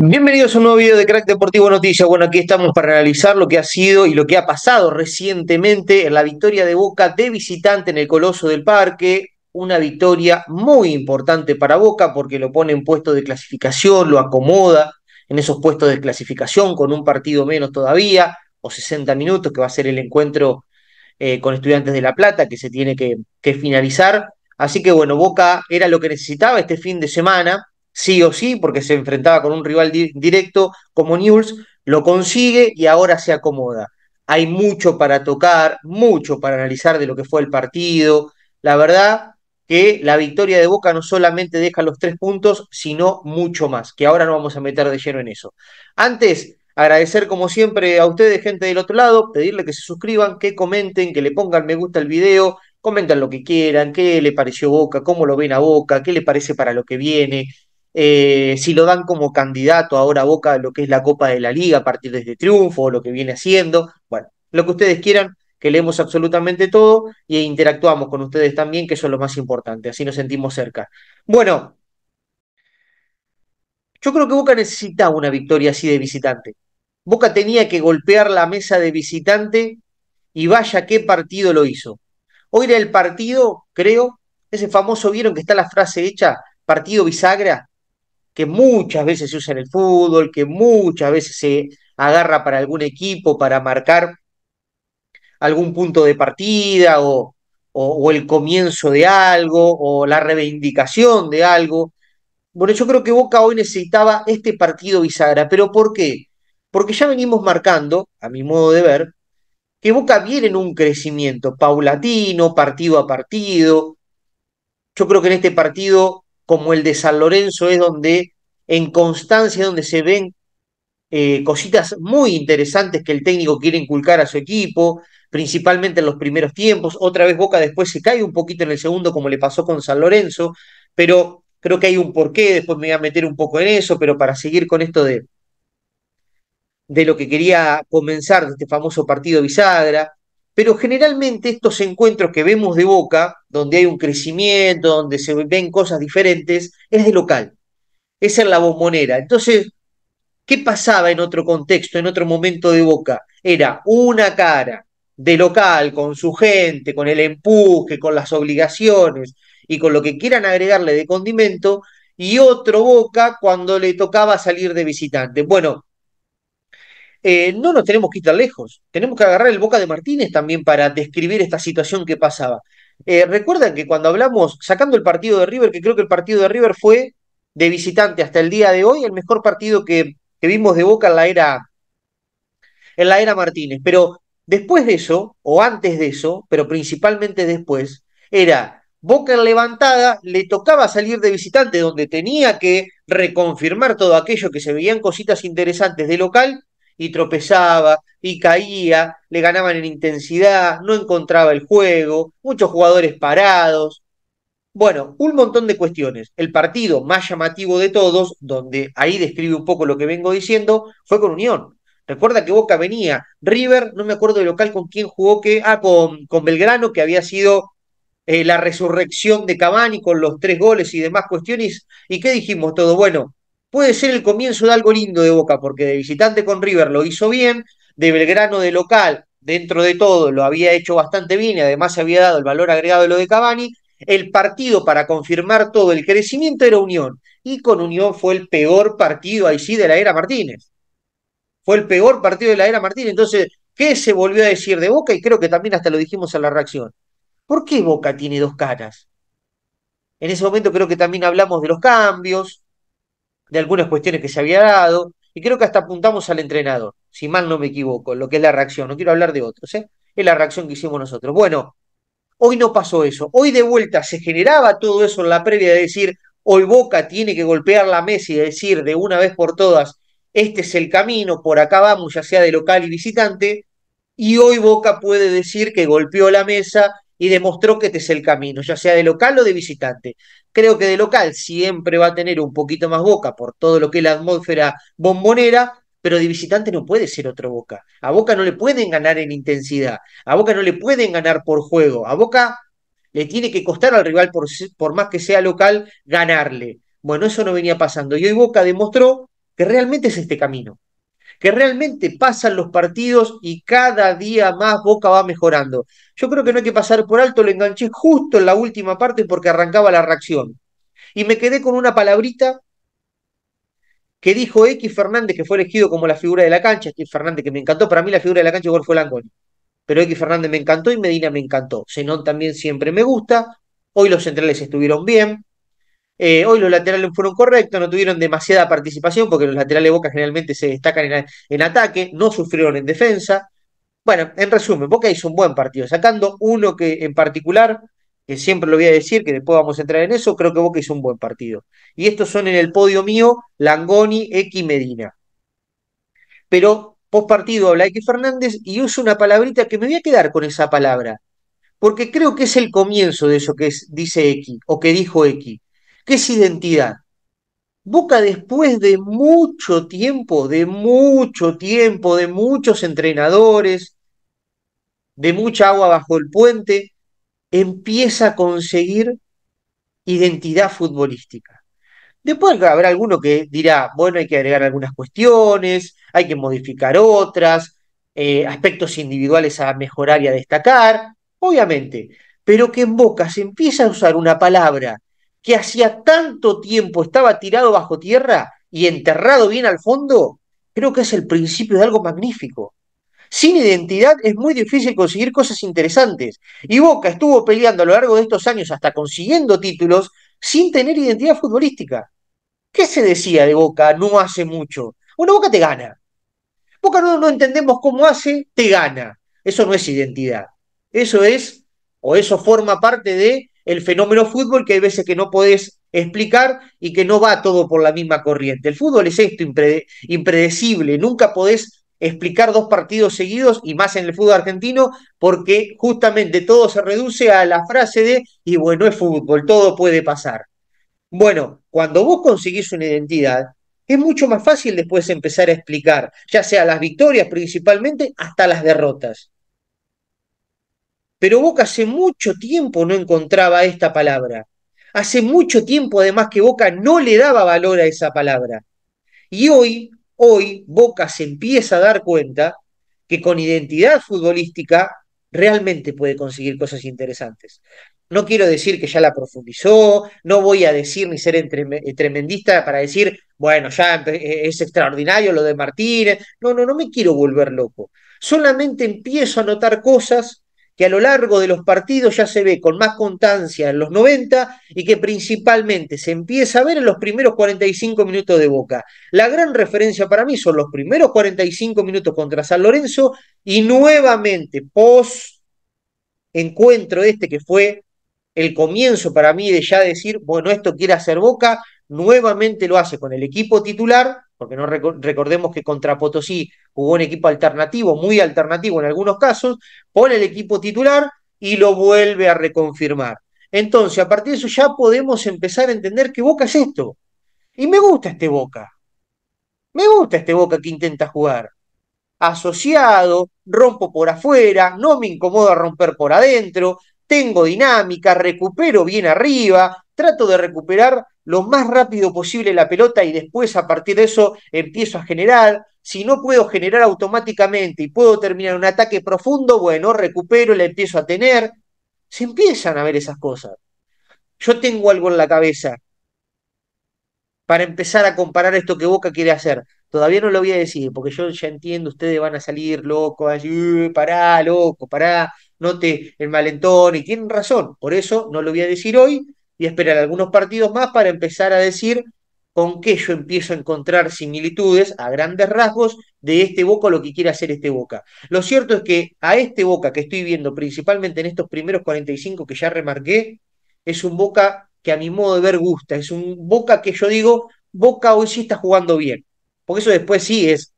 Bienvenidos a un nuevo video de Crack Deportivo Noticias. Bueno, aquí estamos para analizar lo que ha sido y lo que ha pasado recientemente en la victoria de Boca de visitante en el Coloso del Parque. Una victoria muy importante para Boca porque lo pone en puesto de clasificación, lo acomoda en esos puestos de clasificación con un partido menos todavía o 60 minutos que va a ser el encuentro eh, con estudiantes de La Plata que se tiene que, que finalizar. Así que bueno, Boca era lo que necesitaba este fin de semana sí o sí, porque se enfrentaba con un rival directo como Newells, lo consigue y ahora se acomoda. Hay mucho para tocar, mucho para analizar de lo que fue el partido. La verdad que la victoria de Boca no solamente deja los tres puntos, sino mucho más, que ahora no vamos a meter de lleno en eso. Antes, agradecer como siempre a ustedes, gente del otro lado, pedirle que se suscriban, que comenten, que le pongan me gusta al video, comenten lo que quieran, qué le pareció Boca, cómo lo ven a Boca, qué le parece para lo que viene, eh, si lo dan como candidato ahora a Boca lo que es la Copa de la Liga a partir de este triunfo o lo que viene haciendo. Bueno, lo que ustedes quieran, que leemos absolutamente todo y interactuamos con ustedes también, que eso es lo más importante, así nos sentimos cerca. Bueno, yo creo que Boca necesitaba una victoria así de visitante. Boca tenía que golpear la mesa de visitante y vaya qué partido lo hizo. Hoy era el partido, creo, ese famoso, vieron que está la frase hecha, partido bisagra, que muchas veces se usa en el fútbol, que muchas veces se agarra para algún equipo para marcar algún punto de partida o, el comienzo de algo o la reivindicación de algo. Bueno, yo creo que Boca hoy necesitaba este partido bisagra, pero ¿por qué? Porque ya venimos marcando, a mi modo de ver, que Boca viene en un crecimiento paulatino, partido a partido. Yo creo que en este partido como el de San Lorenzo, es donde en constancia, donde se ven eh, cositas muy interesantes que el técnico quiere inculcar a su equipo, principalmente en los primeros tiempos. Otra vez Boca después se cae un poquito en el segundo, como le pasó con San Lorenzo, pero creo que hay un porqué, después me voy a meter un poco en eso, pero para seguir con esto de, de lo que quería comenzar, de este famoso partido bisagra, pero generalmente estos encuentros que vemos de boca, donde hay un crecimiento, donde se ven cosas diferentes, es de local, es en la bombonera. Entonces, ¿qué pasaba en otro contexto, en otro momento de boca? Era una cara de local, con su gente, con el empuje, con las obligaciones y con lo que quieran agregarle de condimento, y otro boca cuando le tocaba salir de visitante. Bueno, eh, no nos tenemos que ir tan lejos. Tenemos que agarrar el boca de Martínez también para describir esta situación que pasaba. Eh, Recuerdan que cuando hablamos, sacando el partido de River, que creo que el partido de River fue de visitante hasta el día de hoy, el mejor partido que, vimos de boca en la era en la era Martínez. Pero después de eso, o antes de eso, pero principalmente después, era Boca levantada, le tocaba salir de visitante donde tenía que reconfirmar todo aquello que se veían cositas interesantes de local y tropezaba y caía, le ganaban en intensidad, no encontraba el juego, muchos jugadores parados. Bueno, un montón de cuestiones. El partido más llamativo de todos, donde ahí describe un poco lo que vengo diciendo, fue con Unión. Recuerda que Boca venía, River, no me acuerdo de local con quién jugó, que, ah, con, con Belgrano, que había sido eh, la resurrección de Cavani con los tres goles y demás cuestiones. ¿Y qué dijimos todo? Bueno, puede ser el comienzo de algo lindo de Boca, porque de visitante con River lo hizo bien, de Belgrano de local, dentro de todo, lo había hecho bastante bien y además se había dado el valor agregado de lo de Cavani. El partido para confirmar todo el crecimiento era Unión, y con Unión fue el peor partido ahí sí de la era Martínez. Fue el peor partido de la era Martínez. Entonces, ¿qué se volvió a decir de Boca? Y creo que también hasta lo dijimos en la reacción. ¿Por qué Boca tiene dos caras? En ese momento creo que también hablamos de los cambios, de algunas cuestiones que se había dado, y creo que hasta apuntamos al entrenador, si mal no me equivoco, lo que es la reacción, no quiero hablar de otros, ¿eh? es la reacción que hicimos nosotros. Bueno, hoy no pasó eso, hoy de vuelta se generaba todo eso en la previa de decir, hoy Boca tiene que golpear la mesa y decir de una vez por todas, este es el camino, por acá vamos, ya sea de local y visitante, y hoy Boca puede decir que golpeó la mesa y demostró que este es el camino, ya sea de local o de visitante. Creo que de local siempre va a tener un poquito más boca por todo lo que es la atmósfera bombonera, pero de visitante no puede ser otro Boca. A Boca no le pueden ganar en intensidad, a Boca no le pueden ganar por juego, a Boca le tiene que costar al rival por, por más que sea local ganarle. Bueno, eso no venía pasando y hoy Boca demostró que realmente es este camino que realmente pasan los partidos y cada día más Boca va mejorando. Yo creo que no hay que pasar por alto, lo enganché justo en la última parte porque arrancaba la reacción. Y me quedé con una palabrita que dijo X Fernández, que fue elegido como la figura de la cancha, X Fernández que me encantó, para mí la figura de la cancha igual fue Langoni. Pero X Fernández me encantó y Medina me encantó. Zenón también siempre me gusta. Hoy los centrales estuvieron bien. Eh, hoy los laterales fueron correctos, no tuvieron demasiada participación porque los laterales de Boca generalmente se destacan en, ataque, no sufrieron en defensa. Bueno, en resumen, Boca hizo un buen partido, sacando uno que en particular, que siempre lo voy a decir, que después vamos a entrar en eso, creo que Boca hizo un buen partido. Y estos son en el podio mío, Langoni, X Medina. Pero post partido habla X Fernández y uso una palabrita que me voy a quedar con esa palabra, porque creo que es el comienzo de eso que dice X o que dijo X. ¿Qué es identidad? Boca después de mucho tiempo, de mucho tiempo, de muchos entrenadores, de mucha agua bajo el puente, empieza a conseguir identidad futbolística. Después habrá alguno que dirá, bueno, hay que agregar algunas cuestiones, hay que modificar otras, eh, aspectos individuales a mejorar y a destacar, obviamente, pero que en Boca se empieza a usar una palabra que hacía tanto tiempo estaba tirado bajo tierra y enterrado bien al fondo, creo que es el principio de algo magnífico. Sin identidad es muy difícil conseguir cosas interesantes. Y Boca estuvo peleando a lo largo de estos años hasta consiguiendo títulos sin tener identidad futbolística. ¿Qué se decía de Boca no hace mucho? Bueno, Boca te gana. Boca no, entendemos cómo hace, te gana. Eso no es identidad. Eso es, o eso forma parte de el fenómeno fútbol que hay veces que no podés explicar y que no va todo por la misma corriente. El fútbol es esto, impredecible, nunca podés explicar dos partidos seguidos y más en el fútbol argentino porque justamente todo se reduce a la frase de y bueno, es fútbol, todo puede pasar. Bueno, cuando vos conseguís una identidad, es mucho más fácil después empezar a explicar, ya sea las victorias principalmente, hasta las derrotas. Pero Boca hace mucho tiempo no encontraba esta palabra. Hace mucho tiempo además que Boca no le daba valor a esa palabra. Y hoy, hoy Boca se empieza a dar cuenta que con identidad futbolística realmente puede conseguir cosas interesantes. No quiero decir que ya la profundizó, no voy a decir ni ser eh, tremendista para decir, bueno, ya eh, eh, es extraordinario lo de Martínez. No, no, no me quiero volver loco. Solamente empiezo a notar cosas que a lo largo de los partidos ya se ve con más constancia en los 90 y que principalmente se empieza a ver en los primeros 45 minutos de Boca. La gran referencia para mí son los primeros 45 minutos contra San Lorenzo y nuevamente post encuentro este que fue el comienzo para mí de ya decir, bueno, esto quiere hacer Boca, nuevamente lo hace con el equipo titular porque no recordemos que contra Potosí jugó un equipo alternativo, muy alternativo en algunos casos, pone el equipo titular y lo vuelve a reconfirmar. Entonces, a partir de eso ya podemos empezar a entender qué Boca es esto. Y me gusta este Boca. Me gusta este Boca que intenta jugar. Asociado, rompo por afuera, no me incomoda romper por adentro, tengo dinámica, recupero bien arriba, trato de recuperar lo más rápido posible la pelota y después a partir de eso empiezo a generar. Si no puedo generar automáticamente y puedo terminar un ataque profundo, bueno, recupero, y la empiezo a tener. Se empiezan a ver esas cosas. Yo tengo algo en la cabeza para empezar a comparar esto que Boca quiere hacer. Todavía no lo voy a decir, porque yo ya entiendo, ustedes van a salir locos, allí, uh, pará, loco, pará, no te el malentón, y tienen razón, por eso no lo voy a decir hoy y esperar algunos partidos más para empezar a decir con qué yo empiezo a encontrar similitudes a grandes rasgos de este Boca lo que quiere hacer este Boca. Lo cierto es que a este Boca que estoy viendo principalmente en estos primeros 45 que ya remarqué, es un Boca que a mi modo de ver gusta, es un Boca que yo digo, Boca hoy sí está jugando bien. Porque eso después sí es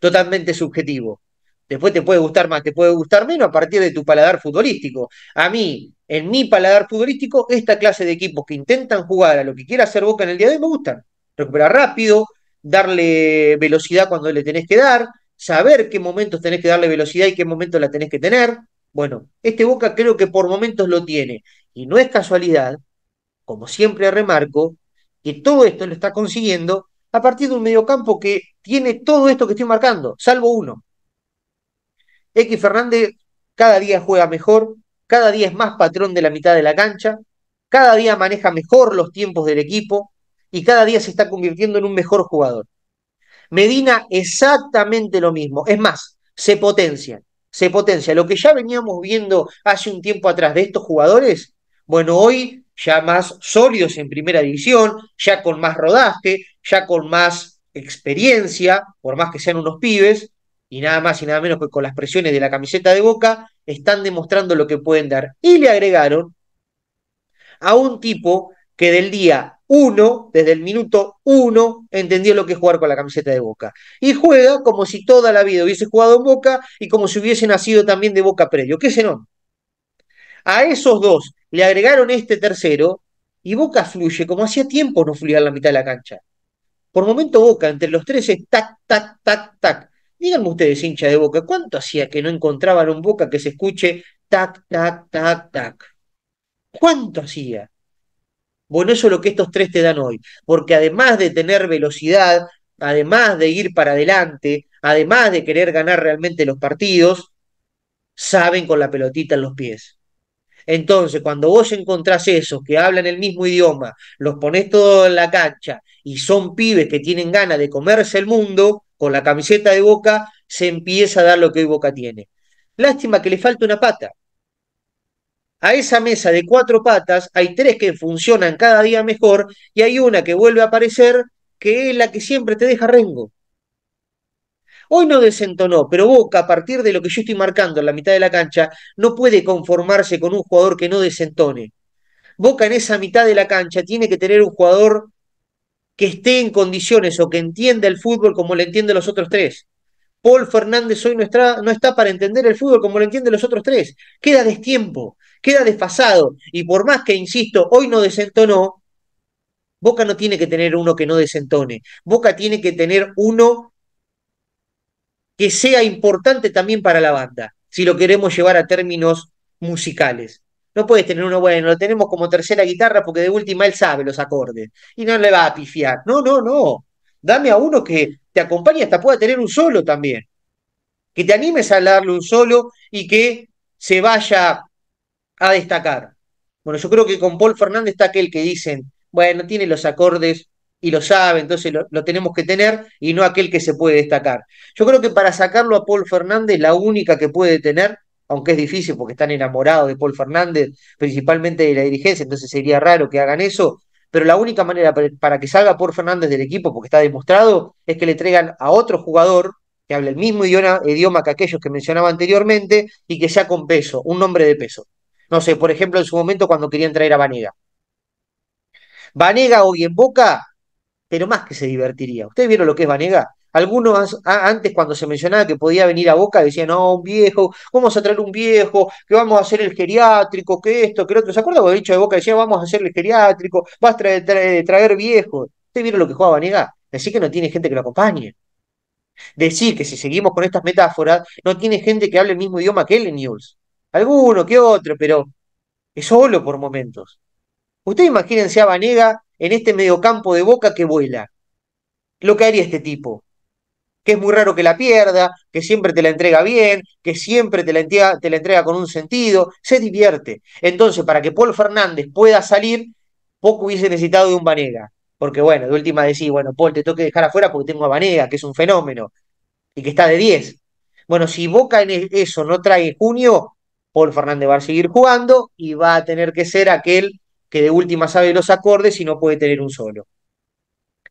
totalmente subjetivo. Después te puede gustar más, te puede gustar menos a partir de tu paladar futbolístico. A mí, en mi paladar futbolístico, esta clase de equipos que intentan jugar a lo que quiera hacer Boca en el día de hoy me gustan. Recuperar rápido, darle velocidad cuando le tenés que dar, saber qué momentos tenés que darle velocidad y qué momentos la tenés que tener. Bueno, este Boca creo que por momentos lo tiene. Y no es casualidad, como siempre remarco, que todo esto lo está consiguiendo a partir de un mediocampo que tiene todo esto que estoy marcando, salvo uno. X Fernández cada día juega mejor, cada día es más patrón de la mitad de la cancha, cada día maneja mejor los tiempos del equipo y cada día se está convirtiendo en un mejor jugador. Medina exactamente lo mismo, es más, se potencia, se potencia. Lo que ya veníamos viendo hace un tiempo atrás de estos jugadores, bueno, hoy ya más sólidos en primera división, ya con más rodaje, ya con más experiencia, por más que sean unos pibes, y nada más y nada menos que con las presiones de la camiseta de Boca, están demostrando lo que pueden dar. Y le agregaron a un tipo que del día 1, desde el minuto 1, entendió lo que es jugar con la camiseta de Boca. Y juega como si toda la vida hubiese jugado en Boca y como si hubiese nacido también de Boca previo. ¿Qué no? A esos dos le agregaron este tercero y Boca fluye como hacía tiempo no fluía en la mitad de la cancha. Por momento Boca, entre los tres, es tac, tac, tac, tac. Díganme ustedes, hincha de Boca, ¿cuánto hacía que no encontraban un Boca que se escuche tac, tac, tac, tac? ¿Cuánto hacía? Bueno, eso es lo que estos tres te dan hoy, porque además de tener velocidad, además de ir para adelante, además de querer ganar realmente los partidos, saben con la pelotita en los pies. Entonces, cuando vos encontrás esos que hablan el mismo idioma, los ponés todo en la cancha y son pibes que tienen ganas de comerse el mundo con la camiseta de Boca, se empieza a dar lo que hoy Boca tiene. Lástima que le falta una pata. A esa mesa de cuatro patas hay tres que funcionan cada día mejor y hay una que vuelve a aparecer que es la que siempre te deja rengo. Hoy no desentonó, pero Boca, a partir de lo que yo estoy marcando en la mitad de la cancha, no puede conformarse con un jugador que no desentone. Boca en esa mitad de la cancha tiene que tener un jugador que esté en condiciones o que entienda el fútbol como lo entienden los otros tres. Paul Fernández hoy no está, no está para entender el fútbol como lo entienden los otros tres. Queda destiempo, queda desfasado. Y por más que, insisto, hoy no desentonó, Boca no tiene que tener uno que no desentone. Boca tiene que tener uno que sea importante también para la banda, si lo queremos llevar a términos musicales. No puedes tener uno, bueno, lo tenemos como tercera guitarra porque de última él sabe los acordes y no le va a pifiar. No, no, no. Dame a uno que te acompañe hasta pueda tener un solo también. Que te animes a darle un solo y que se vaya a destacar. Bueno, yo creo que con Paul Fernández está aquel que dicen, bueno, tiene los acordes y lo sabe, entonces lo, tenemos que tener y no aquel que se puede destacar. Yo creo que para sacarlo a Paul Fernández, la única que puede tener, aunque es difícil porque están enamorados de Paul Fernández, principalmente de la dirigencia, entonces sería raro que hagan eso, pero la única manera para que salga Paul Fernández del equipo, porque está demostrado, es que le traigan a otro jugador que hable el mismo idioma, idioma que aquellos que mencionaba anteriormente y que sea con peso, un nombre de peso. No sé, por ejemplo, en su momento cuando querían traer a Vanega. Vanega hoy en Boca pero más que se divertiría. ¿Ustedes vieron lo que es Vanega? Algunos antes cuando se mencionaba que podía venir a Boca decían, no, un viejo, vamos a traer un viejo, que vamos a hacer el geriátrico, que esto, que lo otro. ¿Se acuerdan el dicho de Boca decía, vamos a hacer el geriátrico, vas a traer, traer, viejo? ¿Ustedes vieron lo que juega Vanega? Así que no tiene gente que lo acompañe. Decir que si seguimos con estas metáforas, no tiene gente que hable el mismo idioma que él en News. Alguno que otro, pero es solo por momentos. Ustedes imagínense a Vanega en este mediocampo de Boca que vuela. Lo que haría este tipo. Que es muy raro que la pierda, que siempre te la entrega bien, que siempre te la, entrega, te la entrega con un sentido, se divierte. Entonces, para que Paul Fernández pueda salir, poco hubiese necesitado de un Vanega. Porque bueno, de última decís, bueno, Paul, te tengo que dejar afuera porque tengo a Vanega, que es un fenómeno, y que está de 10. Bueno, si Boca en e-, eso no trae junio, Paul Fernández va a seguir jugando y va a tener que ser aquel que de última sabe los acordes y no puede tener un solo.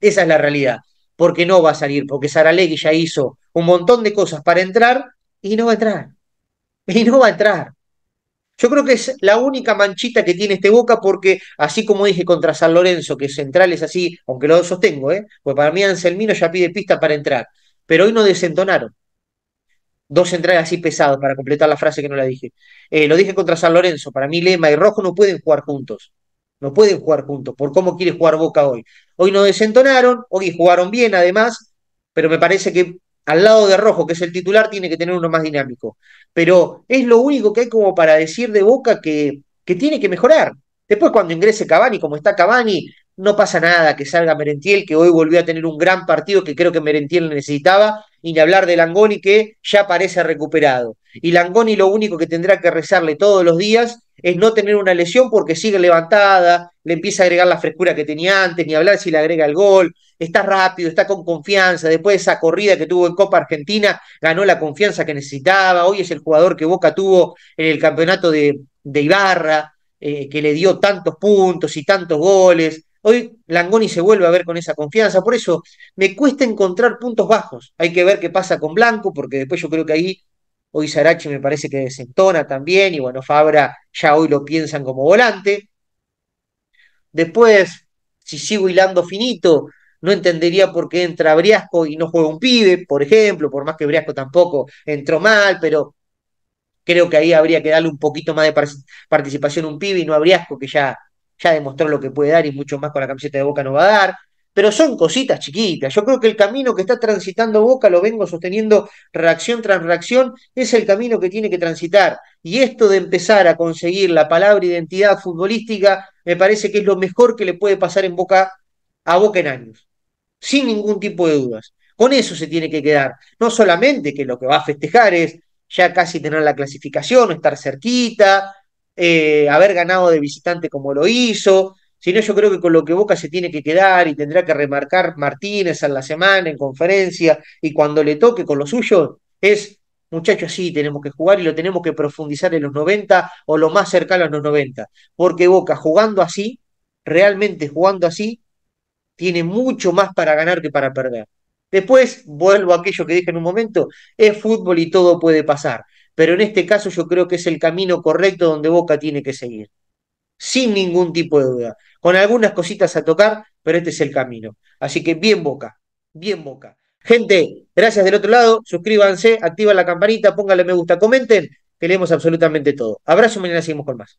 Esa es la realidad, porque no va a salir, porque Saralegui ya hizo un montón de cosas para entrar y no va a entrar. Y no va a entrar. Yo creo que es la única manchita que tiene este Boca porque, así como dije contra San Lorenzo, que Central es así, aunque lo sostengo, ¿eh? pues para mí Anselmino ya pide pista para entrar, pero hoy no desentonaron. Dos centrales así pesados, para completar la frase que no la dije. Eh, lo dije contra San Lorenzo, para mí Lema y Rojo no pueden jugar juntos. No pueden jugar juntos, por cómo quiere jugar Boca hoy. Hoy no desentonaron, hoy jugaron bien además, pero me parece que al lado de Rojo, que es el titular, tiene que tener uno más dinámico. Pero es lo único que hay como para decir de Boca que, que tiene que mejorar. Después cuando ingrese Cavani, como está Cavani, no pasa nada que salga Merentiel, que hoy volvió a tener un gran partido que creo que Merentiel necesitaba, y ni hablar de Langoni que ya parece recuperado. Y Langoni lo único que tendrá que rezarle todos los días es no tener una lesión porque sigue levantada, le empieza a agregar la frescura que tenía antes, ni hablar si le agrega el gol, está rápido, está con confianza, después de esa corrida que tuvo en Copa Argentina, ganó la confianza que necesitaba, hoy es el jugador que Boca tuvo en el campeonato de, Ibarra, eh, que le dio tantos puntos y tantos goles, Hoy Langoni se vuelve a ver con esa confianza, por eso me cuesta encontrar puntos bajos. Hay que ver qué pasa con Blanco, porque después yo creo que ahí hoy Sarachi me parece que desentona también, y bueno, Fabra ya hoy lo piensan como volante. Después, si sigo hilando finito, no entendería por qué entra Briasco y no juega un pibe, por ejemplo, por más que Briasco tampoco entró mal, pero creo que ahí habría que darle un poquito más de participación a un pibe y no a Briasco, que ya ya demostró lo que puede dar y mucho más con la camiseta de Boca no va a dar. Pero son cositas chiquitas. Yo creo que el camino que está transitando Boca, lo vengo sosteniendo reacción tras reacción, es el camino que tiene que transitar. Y esto de empezar a conseguir la palabra identidad futbolística, me parece que es lo mejor que le puede pasar en Boca a Boca en años. Sin ningún tipo de dudas. Con eso se tiene que quedar. No solamente que lo que va a festejar es ya casi tener la clasificación, estar cerquita, eh, haber ganado de visitante como lo hizo, sino yo creo que con lo que Boca se tiene que quedar y tendrá que remarcar Martínez a la semana, en conferencia, y cuando le toque con lo suyo, es, muchachos, sí, tenemos que jugar y lo tenemos que profundizar en los 90 o lo más cercano a los 90, porque Boca jugando así, realmente jugando así, tiene mucho más para ganar que para perder. Después, vuelvo a aquello que dije en un momento, es fútbol y todo puede pasar pero en este caso yo creo que es el camino correcto donde Boca tiene que seguir, sin ningún tipo de duda, con algunas cositas a tocar, pero este es el camino. Así que bien Boca, bien Boca. Gente, gracias del otro lado, suscríbanse, activa la campanita, pónganle me gusta, comenten, que leemos absolutamente todo. Abrazo, mañana seguimos con más.